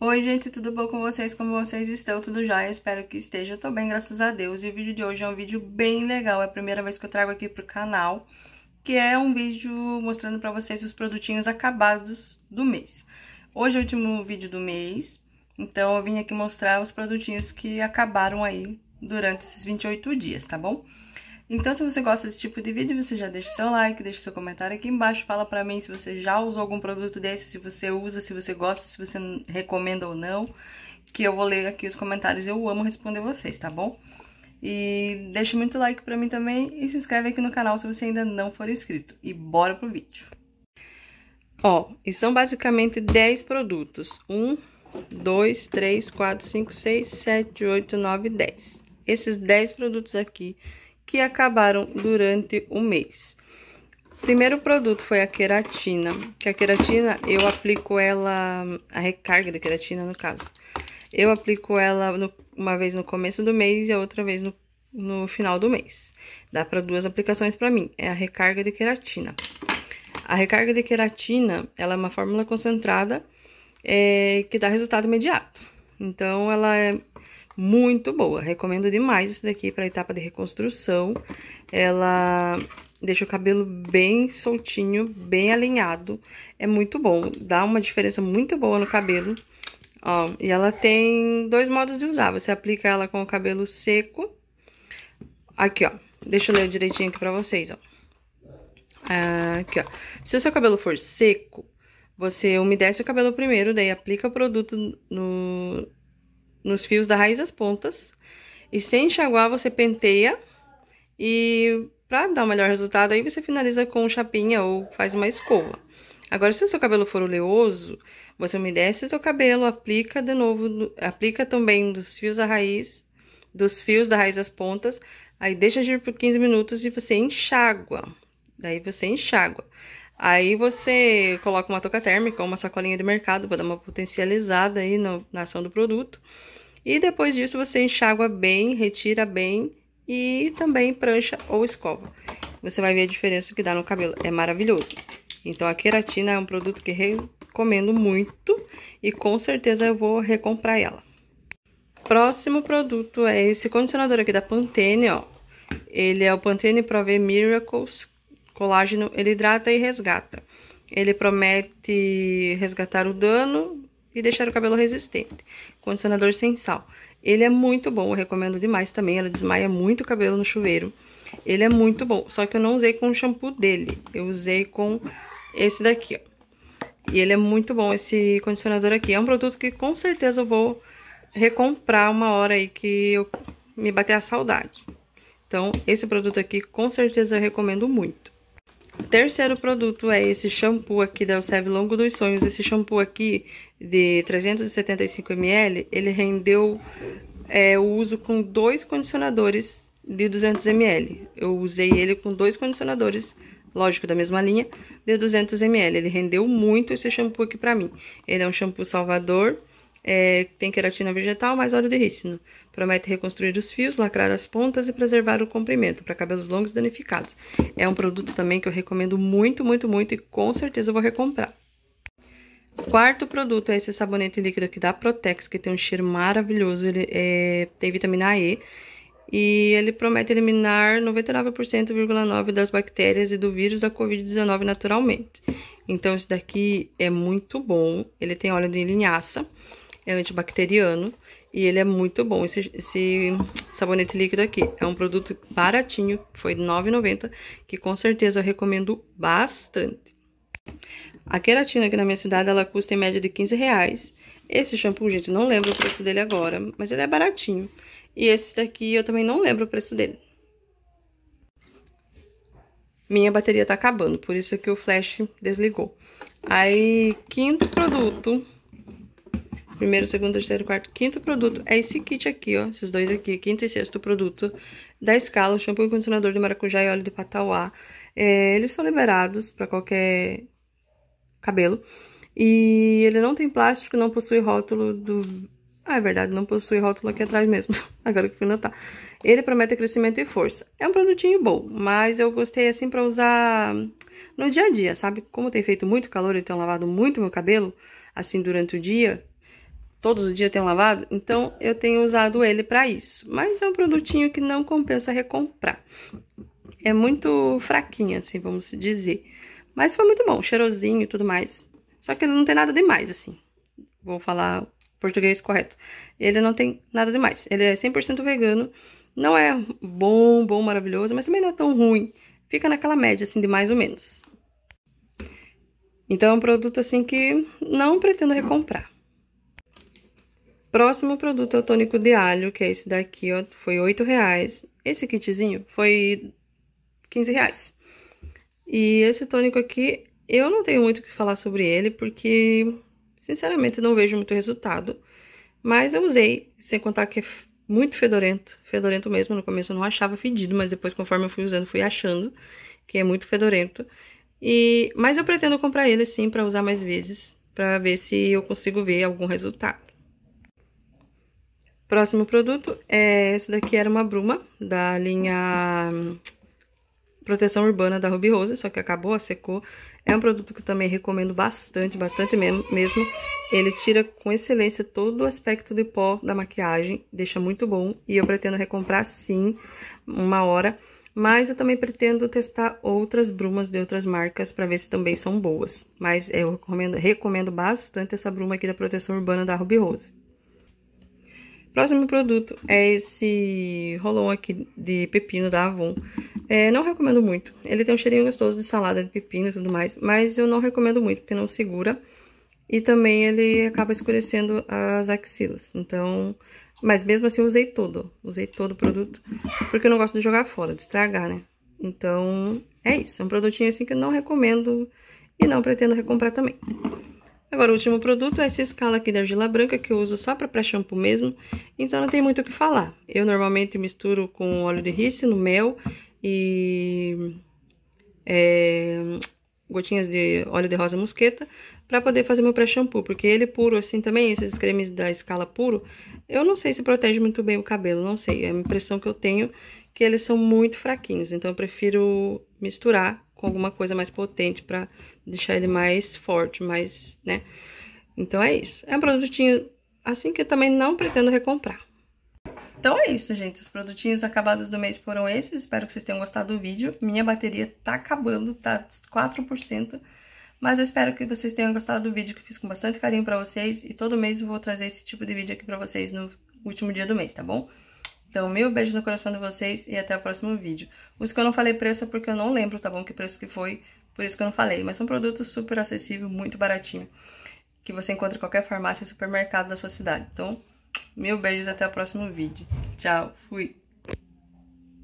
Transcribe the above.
Oi gente, tudo bom com vocês? Como vocês estão? Tudo já? espero que esteja. Eu tô bem, graças a Deus. E o vídeo de hoje é um vídeo bem legal. É a primeira vez que eu trago aqui pro canal, que é um vídeo mostrando pra vocês os produtinhos acabados do mês. Hoje é o último vídeo do mês, então eu vim aqui mostrar os produtinhos que acabaram aí durante esses 28 dias, tá bom? Então, se você gosta desse tipo de vídeo, você já deixa seu like, deixa seu comentário aqui embaixo, fala pra mim se você já usou algum produto desse, se você usa, se você gosta, se você recomenda ou não, que eu vou ler aqui os comentários, eu amo responder vocês, tá bom? E deixa muito like pra mim também e se inscreve aqui no canal se você ainda não for inscrito. E bora pro vídeo! Ó, e são basicamente 10 produtos. 1, 2, 3, 4, 5, 6, 7, 8, 9, 10. Esses 10 produtos aqui que acabaram durante o mês. O primeiro produto foi a queratina, que a queratina eu aplico ela, a recarga da queratina no caso, eu aplico ela no, uma vez no começo do mês e a outra vez no, no final do mês. Dá para duas aplicações para mim, é a recarga de queratina. A recarga de queratina, ela é uma fórmula concentrada é, que dá resultado imediato. Então, ela é muito boa. Recomendo demais isso daqui para etapa de reconstrução. Ela deixa o cabelo bem soltinho, bem alinhado. É muito bom, dá uma diferença muito boa no cabelo. Ó, e ela tem dois modos de usar. Você aplica ela com o cabelo seco. Aqui, ó. Deixa eu ler direitinho aqui pra vocês, ó. Ah, aqui, ó. Se o seu cabelo for seco, você umedece o cabelo primeiro, daí aplica o produto no, nos fios da raiz às pontas. E sem enxaguar, você penteia e para dar o um melhor resultado, aí você finaliza com chapinha ou faz uma escova. Agora, se o seu cabelo for oleoso, você umedece seu cabelo, aplica de novo, aplica também dos fios da raiz, dos fios da raiz às pontas, aí deixa agir por 15 minutos e você enxágua. Daí você enxágua. Aí você coloca uma touca térmica ou uma sacolinha de mercado para dar uma potencializada aí no, na ação do produto. E depois disso você enxágua bem, retira bem e também prancha ou escova. Você vai ver a diferença que dá no cabelo, é maravilhoso. Então a queratina é um produto que recomendo muito e com certeza eu vou recomprar ela. Próximo produto é esse condicionador aqui da Pantene, ó. Ele é o Pantene Pro V Miracles Colágeno, ele hidrata e resgata. Ele promete resgatar o dano e deixar o cabelo resistente. Condicionador sem sal. Ele é muito bom, eu recomendo demais também. Ela desmaia muito o cabelo no chuveiro. Ele é muito bom, só que eu não usei com o shampoo dele. Eu usei com esse daqui, ó. E ele é muito bom, esse condicionador aqui. É um produto que com certeza eu vou recomprar uma hora aí que eu me bater a saudade. Então, esse produto aqui com certeza eu recomendo muito. Terceiro produto é esse shampoo aqui da Elsev Longo dos Sonhos. Esse shampoo aqui de 375ml, ele rendeu é, o uso com dois condicionadores de 200ml. Eu usei ele com dois condicionadores, lógico, da mesma linha, de 200ml. Ele rendeu muito esse shampoo aqui pra mim. Ele é um shampoo salvador é, tem queratina vegetal mais óleo de rícino. Promete reconstruir os fios, lacrar as pontas e preservar o comprimento para cabelos longos danificados. É um produto também que eu recomendo muito, muito, muito e com certeza eu vou recomprar. Quarto produto é esse sabonete líquido aqui da Protex, que tem um cheiro maravilhoso, ele é, tem vitamina E e ele promete eliminar 99,9% das bactérias e do vírus da Covid-19 naturalmente. Então, esse daqui é muito bom, ele tem óleo de linhaça, é antibacteriano e ele é muito bom, esse, esse sabonete líquido aqui. É um produto baratinho, foi R$ 9,90, que com certeza eu recomendo bastante. A queratina aqui na minha cidade, ela custa em média de 15 reais. Esse shampoo, gente, não lembro o preço dele agora, mas ele é baratinho. E esse daqui eu também não lembro o preço dele. Minha bateria tá acabando, por isso que o flash desligou. Aí, quinto produto primeiro, segundo, terceiro, quarto, quinto produto é esse kit aqui, ó. Esses dois aqui, quinto e sexto produto da Scala, shampoo e condicionador de maracujá e óleo de patauá. É, eles são liberados para qualquer cabelo. E ele não tem plástico, não possui rótulo do... Ah, é verdade, não possui rótulo aqui atrás mesmo, agora que fui notar. Ele promete crescimento e força. É um produtinho bom, mas eu gostei assim para usar no dia a dia, sabe? Como tem feito muito calor e tenho lavado muito meu cabelo, assim, durante o dia, todos os dias tem lavado, então eu tenho usado ele para isso. Mas é um produtinho que não compensa recomprar. É muito fraquinho, assim, vamos dizer. Mas foi muito bom, cheirosinho e tudo mais. Só que ele não tem nada demais, assim. Vou falar português correto. Ele não tem nada demais. Ele é 100% vegano. Não é bom, bom, maravilhoso, mas também não é tão ruim. Fica naquela média, assim, de mais ou menos. Então é um produto, assim, que não pretendo recomprar. Próximo produto é o tônico de alho, que é esse daqui, ó, foi R$8,00. reais. Esse kitzinho foi R$15,00. reais. E esse tônico aqui, eu não tenho muito o que falar sobre ele, porque, sinceramente, não vejo muito resultado. Mas eu usei, sem contar que é muito fedorento, fedorento mesmo, no começo eu não achava fedido, mas depois, conforme eu fui usando, fui achando que é muito fedorento. E, mas eu pretendo comprar ele, sim, para usar mais vezes, para ver se eu consigo ver algum resultado. Próximo produto é esse daqui era uma bruma da linha hum, Proteção Urbana da Ruby Rose, só que acabou, secou. É um produto que eu também recomendo bastante, bastante mesmo. Ele tira com excelência todo o aspecto de pó da maquiagem, deixa muito bom. E eu pretendo recomprar sim, uma hora. Mas eu também pretendo testar outras brumas de outras marcas para ver se também são boas. Mas eu recomendo, recomendo bastante essa bruma aqui da Proteção Urbana da Ruby Rose. Próximo produto é esse rolão aqui de pepino da Avon. É, não recomendo muito. Ele tem um cheirinho gostoso de salada de pepino e tudo mais, mas eu não recomendo muito, porque não segura. E também ele acaba escurecendo as axilas. Então, mas mesmo assim eu usei todo, usei todo o produto, porque eu não gosto de jogar fora, de estragar, né? Então, é isso. É um produtinho assim que eu não recomendo e não pretendo recomprar também. Agora, o último produto é essa escala aqui da argila branca, que eu uso só para pré-shampoo mesmo, então não tem muito o que falar. Eu normalmente misturo com óleo de rícino, mel e é, gotinhas de óleo de rosa mosqueta para poder fazer meu pré-shampoo, porque ele puro assim também, esses cremes da escala puro, eu não sei se protege muito bem o cabelo, não sei, é a impressão que eu tenho que eles são muito fraquinhos, então eu prefiro misturar com alguma coisa mais potente para deixar ele mais forte, mais, né? Então é isso. É um produtinho assim que eu também não pretendo recomprar. Então é isso, gente. Os produtinhos acabados do mês foram esses. Espero que vocês tenham gostado do vídeo. Minha bateria tá acabando, tá 4%. Mas eu espero que vocês tenham gostado do vídeo que fiz com bastante carinho pra vocês. E todo mês eu vou trazer esse tipo de vídeo aqui pra vocês no último dia do mês, tá bom? Então, meu beijo no coração de vocês e até o próximo vídeo. Os que eu não falei preço é porque eu não lembro, tá bom, que preço que foi, por isso que eu não falei. Mas são produtos super acessível, muito baratinho, que você encontra em qualquer farmácia e supermercado da sua cidade. Então, meu beijo e até o próximo vídeo. Tchau, fui!